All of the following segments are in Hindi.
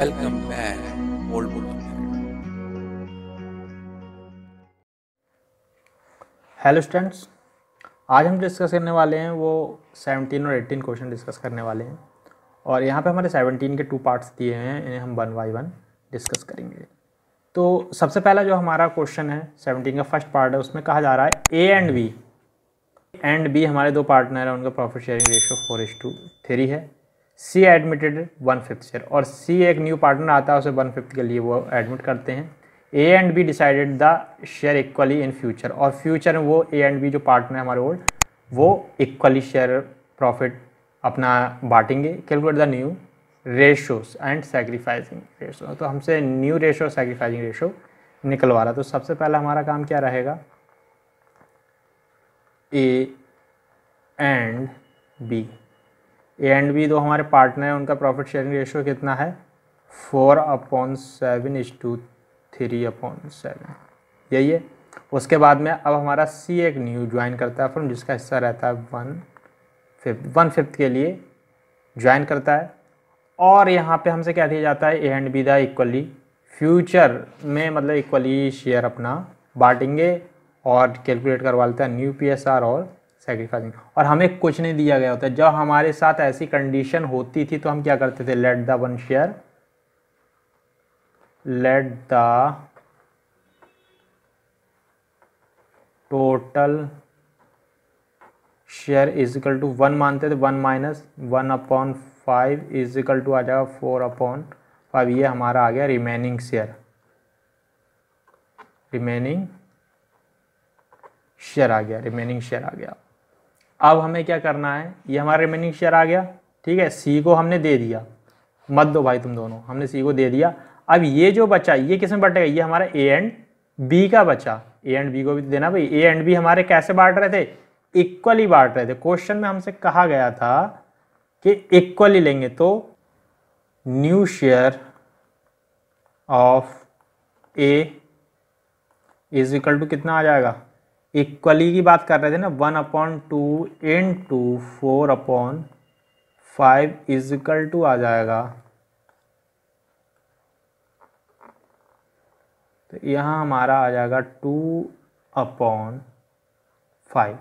Welcome back old book hello students आज हम डिस्कस करने वाले हैं वो 17 और 18 क्वेश्चन डिस्कस करने वाले हैं और यहाँ पे हमारे 17 के टू पार्ट्स दिए हैं इन्हें हम वन बाई वन डिस्कस करेंगे तो सबसे पहला जो हमारा क्वेश्चन है 17 का फर्स्ट पार्ट है उसमें कहा जा रहा है A and B and B हमारे दो पार्टनर हैं उनका profit sharing ratio four is to three है C admitted one fifth share और सी एक न्यू पार्टनर आता है उसे वन फिफ्थ के लिए वो एडमिट करते हैं A and B decided the share equally in future और फ्यूचर में वो ए एंड बी जो पार्टनर है हमारे ओल्ड वो इक्वली शेयर प्रॉफिट अपना बांटेंगे calculate the new ratios and sacrificing ratio तो हमसे न्यू रेशो और सेक्रीफाइसिंग रेशो निकलवा रहा तो सबसे पहला हमारा काम क्या रहेगा A and B A and B दो हमारे पार्टनर हैं उनका प्रॉफिट शेयरिंग रेशियो कितना है four upon seven is to three upon seven यही है उसके बाद में अब हमारा सी एक न्यू ज्वाइन करता है फिर जिसका हिस्सा रहता है वन फिफ्थ वन फिफ्थ के लिए ज्वाइन करता है और यहाँ पे हमसे क्या दिया जाता है A and B the equally future में मतलब इक्वली शेयर अपना बांटेंगे और कैलकुलेट करवा लेता है न्यू पी एस आर और सेक्रीफाइसिंग और हमें कुछ नहीं दिया गया होता जब हमारे साथ ऐसी कंडीशन होती थी तो हम क्या करते थे let the one share let the total share is equal to one मानते थे one minus one upon five is equal to आ जाएगा फोर अपॉन फाइव ये हमारा आ गया रिमेनिंग शेयर रिमेनिंग शेयर आ गया रिमेनिंग शेयर आ गया अब हमें क्या करना है ये हमारा रिमेनिंग शेयर आ गया ठीक है सी को हमने दे दिया मत दो भाई तुम दोनों हमने सी को दे दिया अब ये जो बचा ये किस में बटेगा ये हमारा ए एंड बी का बचा ए एंड बी को भी तो देना भाई ए एंड बी हमारे कैसे बांट रहे थे इक्वली बांट रहे थे क्वेश्चन में हमसे कहा गया था कि इक्वली लेंगे तो new share of A is equal to कितना आ जाएगा इक्वली की बात कर रहे थे ना one upon two into four upon five is equal to आ जाएगा तो यहाँ हमारा आ जाएगा टू अपॉन फाइव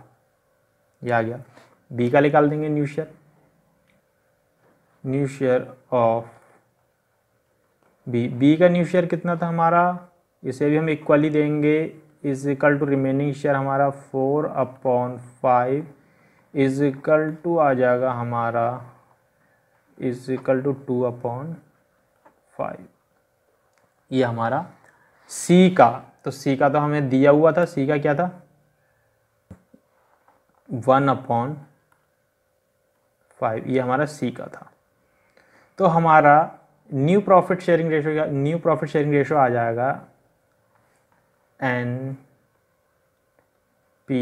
ये आ गया बी का निकाल देंगे new share new share of B B का न्यू शेयर कितना था हमारा इसे भी हम इक्वली देंगे is equal to remaining share हमारा four upon five is equal to आ जाएगा हमारा is equal to two upon five ये हमारा सी का तो सी का तो हमें दिया हुआ था सी का क्या था वन अपॉन फाइव ये हमारा सी का था तो हमारा new profit sharing ratio new profit sharing ratio आ जाएगा N P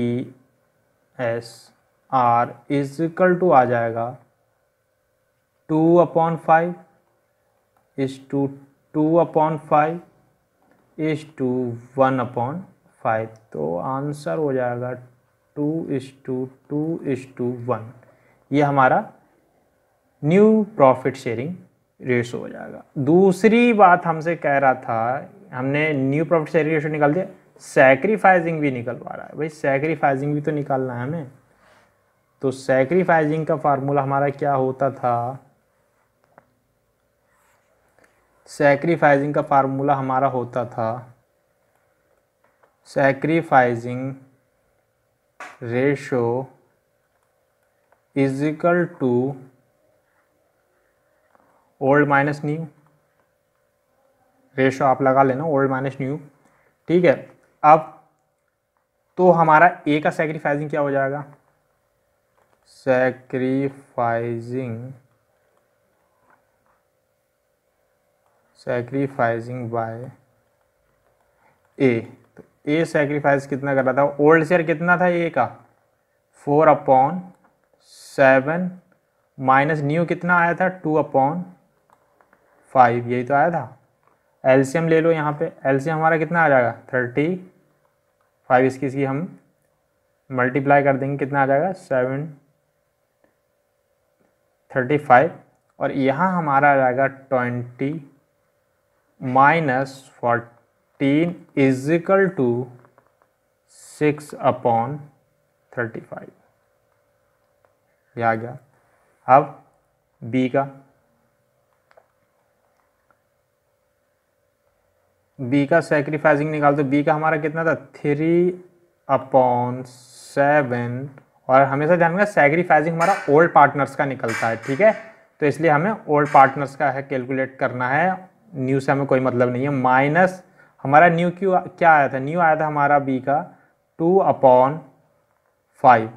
S R is equal to आ जाएगा two upon five is to two upon five is to one upon five तो आंसर हो जाएगा two is to two is to one ये हमारा न्यू प्रॉफिट शेयरिंग रेशो हो जाएगा दूसरी बात हमसे कह रहा था हमने न्यू प्रॉफिट शेयर रेशो निकाल दिया सेक्रीफाइजिंग भी निकलवा रहा है भाई सेक्रीफाइजिंग भी तो निकालना है हमें तो सेक्रीफाइजिंग का फार्मूला हमारा क्या होता था सेक्रीफाइजिंग का फार्मूला हमारा होता था sacrificing ratio is equal to old minus new ratio आप लगा लेना ओल्ड माइनस न्यू ठीक है अब तो हमारा ए का सेक्रीफाइजिंग क्या हो जाएगा सेक्रीफाइजिंग सेक्रीफाइजिंग बाय ए तो ए सेक्रीफाइस कितना कर रहा था ओल्ड शेयर कितना था ए का four upon seven minus new कितना आया था टू अपॉन फाइव यही तो आया था एल्शियम ले लो यहाँ पे एल्शियम हमारा कितना आ जाएगा थर्टी फाइव इसकी इसकी हम मल्टीप्लाई कर देंगे कितना आ जाएगा सेवन थर्टी फाइव और यहाँ हमारा आ जाएगा twenty minus fourteen is equal to six upon thirty five यह आ गया अब बी का बी का सेक्रीफाइसिंग निकाल दो बी का हमारा कितना था थ्री अपॉन सेवन और हमेशा ध्यान रखना सेक्रीफाइसिंग हमारा ओल्ड पार्टनर्स का निकलता है ठीक है तो इसलिए हमें ओल्ड पार्टनर्स का है कैलकुलेट करना है न्यू से हमें कोई मतलब नहीं है माइनस हमारा न्यू क्यू क्या आया था न्यू आया था हमारा बी का two upon five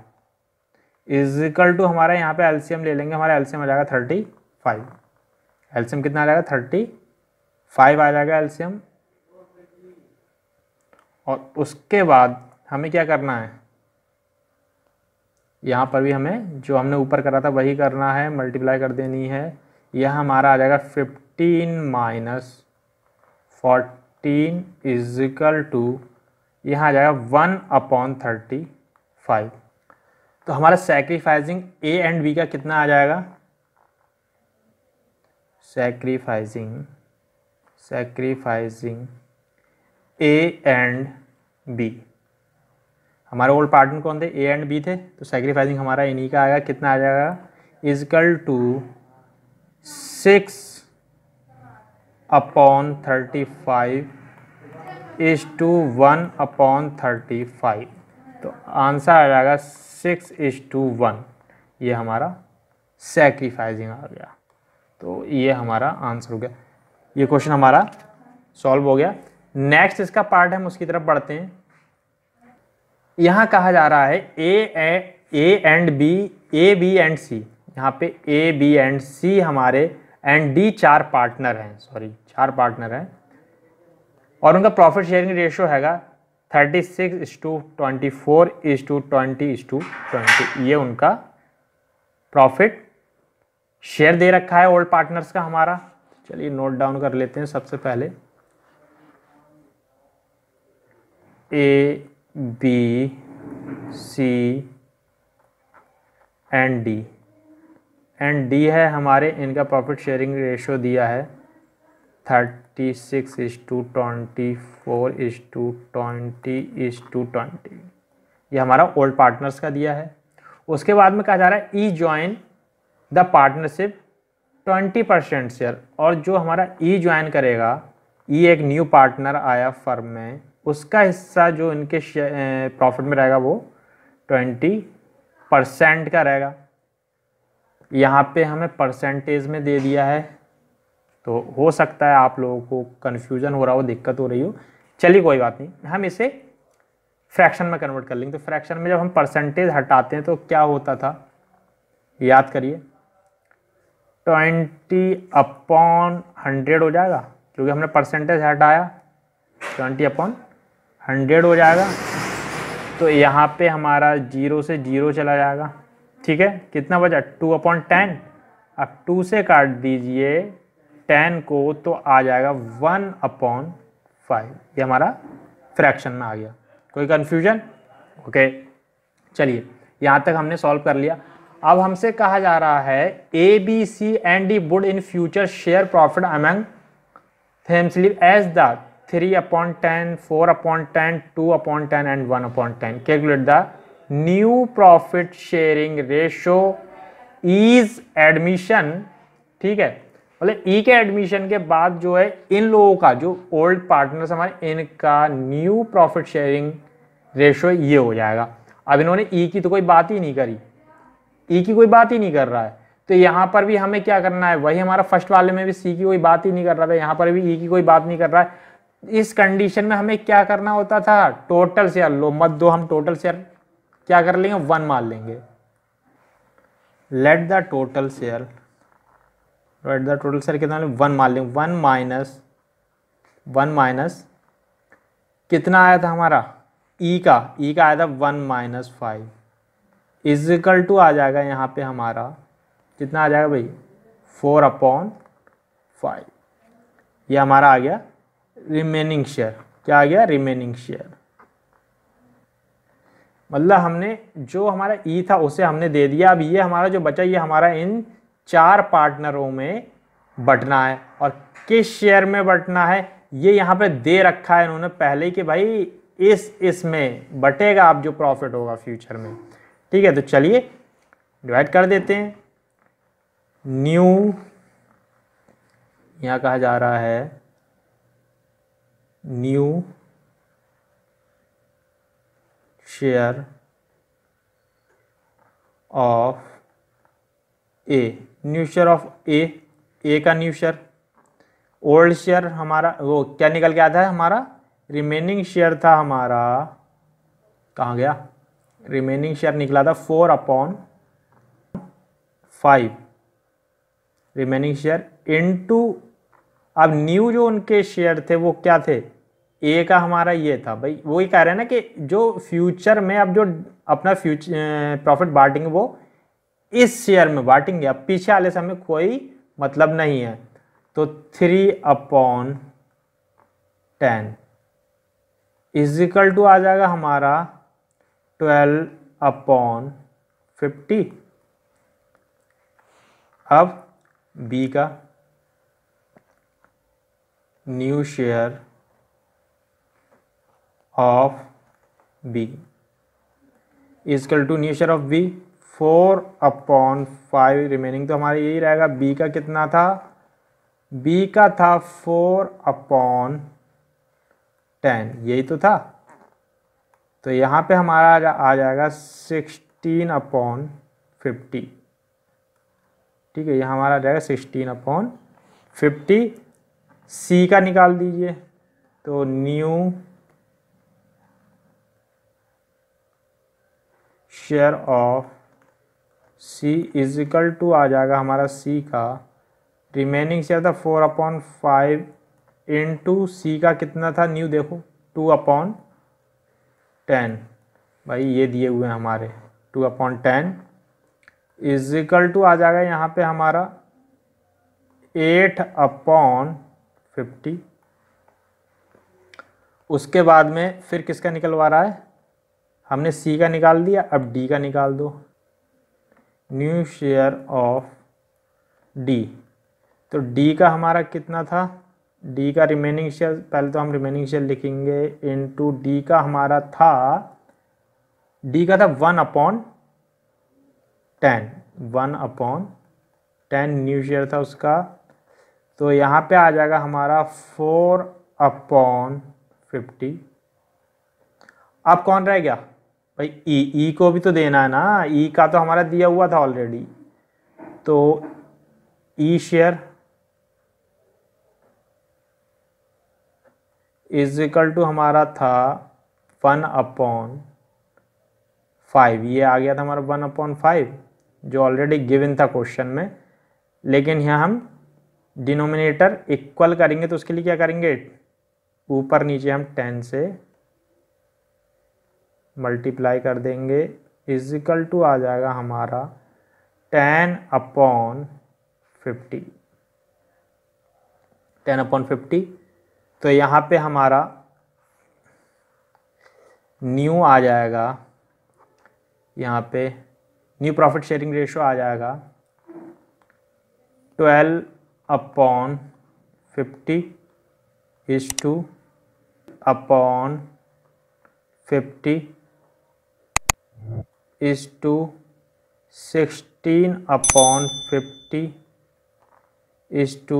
is equal to हमारा यहाँ पे एलसीएम ले लेंगे हमारा एलसीएम आ जाएगा थर्टी फाइव एलसीएम कितना आ जाएगा थर्टी फाइव आ जाएगा एलसीएम और उसके बाद हमें क्या करना है यहाँ पर भी हमें जो हमने ऊपर करा था वही करना है मल्टीप्लाई कर देनी है यह हमारा आ जाएगा fifteen minus fourteen is equal to यहाँ आ जाएगा वन अपॉन थर्टी फाइव तो हमारा सेक्रीफाइजिंग ए एंड बी का कितना आ जाएगा sacrificing sacrificing A and B हमारे ओल्ड पार्टनर कौन थे ए एंड बी थे तो सेक्रीफाइसिंग हमारा इन्हीं का आएगा कितना आ जाएगा is equal to six upon thirty five is to one upon thirty five तो आंसर आ जाएगा सिक्स इज टू वन ये हमारा सेक्रीफाइसिंग आ गया तो ये हमारा आंसर हो गया ये क्वेश्चन हमारा सॉल्व हो गया नेक्स्ट इसका पार्ट हम उसकी तरफ बढ़ते हैं यहाँ कहा जा रहा है A A and B A B and C यहाँ पे ए बी एंड सी हमारे एंड डी चार पार्टनर हैं सॉरी चार पार्टनर हैं और उनका प्रॉफिट शेयरिंग रेशियो हैगा thirty six is to twenty four is to twenty is to twenty ये उनका प्रॉफिट शेयर दे रखा है ओल्ड पार्टनर्स का हमारा चलिए नोट डाउन कर लेते हैं सबसे पहले A B C and D and D है हमारे इनका प्रॉफिट शेयरिंग रेशो दिया है thirty six is to twenty four is to twenty is to twenty ये हमारा ओल्ड पार्टनर्स का दिया है उसके बाद में कहा जा रहा है E join the partnership twenty percent share और जो हमारा ई e ज्वाइन करेगा ई e एक न्यू पार्टनर आया फर्म में उसका हिस्सा जो इनके प्रॉफिट में रहेगा वो ट्वेंटी परसेंट का रहेगा यहाँ पे हमें परसेंटेज में दे दिया है तो हो सकता है आप लोगों को कन्फ्यूजन हो रहा हो दिक्कत हो रही हो चलिए कोई बात नहीं हम इसे फ्रैक्शन में कन्वर्ट कर लेंगे तो फ्रैक्शन में जब हम परसेंटेज हटाते हैं तो क्या होता था याद करिए ट्वेंटी अपॉन हंड्रेड हो जाएगा क्योंकि हमने परसेंटेज हटाया ट्वेंटी अपॉन हंड्रेड हो जाएगा तो यहाँ पे हमारा जीरो से जीरो चला जाएगा ठीक है कितना बचा टू अपॉन टेन अब टू से काट दीजिए टेन को तो आ जाएगा वन अपॉन फाइव ये हमारा फ्रैक्शन में आ गया कोई कन्फ्यूजन ओके चलिए यहाँ तक हमने सॉल्व कर लिया अब हमसे कहा जा रहा है A B C and D would in future share profit among themselves as the 3 upon 10, 4 upon 10, 2 upon 10 and 1 upon 10. Calculate the new profit sharing ratio is admission. ठीक है मतलब ई e के एडमिशन के बाद जो है इन लोगों का जो ओल्ड पार्टनर्स हमारे इनका न्यू प्रॉफिट शेयरिंग रेशो ये हो जाएगा अब इन्होंने ई e की तो कोई बात ही नहीं करी ई e की कोई बात ही नहीं कर रहा है तो यहाँ पर भी हमें क्या करना है वही हमारा फर्स्ट वाले में भी सी की कोई बात ही नहीं कर रहा था यहाँ पर भी ई की कोई बात नहीं कर रहा है इस कंडीशन में हमें क्या करना होता था टोटल शेयर लो मत दो हम टोटल शेयर क्या कर लेंगे वन मान लेंगे let the total share let the total share कितना वन मान लेंगे वन माइनस वन माइनस कितना आया था हमारा ई e का ई e का आया था one minus five is equal to आ जाएगा यहाँ पे हमारा कितना आ जाएगा भाई फोर अपॉन फाइव ये हमारा आ गया रिमेनिंग शेयर क्या आ गया रिमेनिंग शेयर मतलब हमने जो हमारा ई e था उसे हमने दे दिया अब ये हमारा जो बचा ये हमारा इन चार पार्टनरों में बटना है और किस शेयर में बटना है ये यहाँ पे दे रखा है इन्होंने पहले कि भाई इस इसमें बटेगा आप जो प्रॉफिट होगा फ्यूचर में ठीक है तो चलिए डिवाइड कर देते हैं न्यू यहाँ कहा जा रहा है new share of a new share of A A का न्यू शेयर ओल्ड शेयर हमारा वो क्या निकल के आता है हमारा रिमेनिंग शेयर था हमारा कहाँ गया रिमेनिंग शेयर निकला था four upon five remaining share into अब न्यू जो उनके शेयर थे वो क्या थे ए का हमारा ये था भाई वही कह रहे हैं ना कि जो फ्यूचर में अब जो अपना फ्यूचर प्रॉफिट बांटेंगे वो इस शेयर में बांटेंगे अब पीछे वाले से हमें कोई मतलब नहीं है तो three upon ten is equal to आ जाएगा हमारा ट्वेल्व अपॉन फिफ्टी अब बी का new share of B is equal to new share of B four upon five remaining तो हमारा यही रहेगा बी का कितना था बी का था फोर अपॉन टेन यही तो था तो यहाँ पे हमारा आ जाएगा सिक्सटीन अपॉन फिफ्टी ठीक है यहाँ हमारा आ जाएगा सिक्सटीन अपॉन फिफ्टी सी का निकाल दीजिए तो new share of C is equal to आ जाएगा हमारा सी का रिमेनिंग शेयर था four upon five into C का कितना था न्यू देखो टू अपॉन टेन भाई ये दिए हुए हैं हमारे two upon ten is equal to आ जाएगा यहाँ पे हमारा एट अपॉन फिफ्टी उसके बाद में फिर किसका निकलवा रहा है हमने सी का निकाल दिया अब डी का निकाल दो न्यू शेयर ऑफ डी तो डी का हमारा कितना था डी का रिमेनिंग शेयर पहले तो हम रिमेनिंग शेयर लिखेंगे इन टू डी का हमारा था डी का था one upon ten one upon ten new share था उसका तो यहाँ पे आ जाएगा हमारा फोर अपॉन फिफ्टी अब कौन रह गया भाई ई ई को भी तो देना है ना ई का तो हमारा दिया हुआ था ऑलरेडी तो E share is equal to हमारा था वन अपॉन फाइव ये आ गया था हमारा वन अपॉन फाइव जो ऑलरेडी गिवन था क्वेश्चन में लेकिन यहाँ हम डिनोमिनेटर इक्वल करेंगे तो उसके लिए क्या करेंगे ऊपर नीचे हम टेन से मल्टीप्लाई कर देंगे इजिकल टू आ जाएगा हमारा ten upon fifty ten upon fifty तो यहाँ पे हमारा न्यू आ जाएगा यहाँ पे न्यू प्रॉफिट शेयरिंग रेशो आ जाएगा twelve upon fifty is to upon fifty is to sixteen upon fifty is to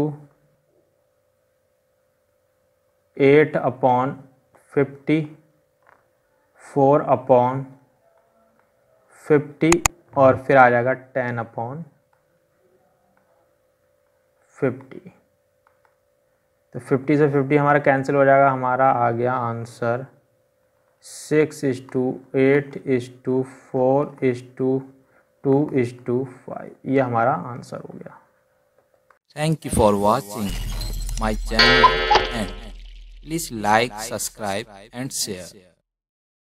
eight upon fifty four upon fifty और फिर आ जाएगा टेन अपॉन फिफ्टी तो फिफ्टी से फिफ्टी हमारा कैंसिल हो जाएगा हमारा आ गया answer six is to eight is to four is to two is to five ये हमारा आंसर हो गया thank you for watching my channel and please like subscribe and share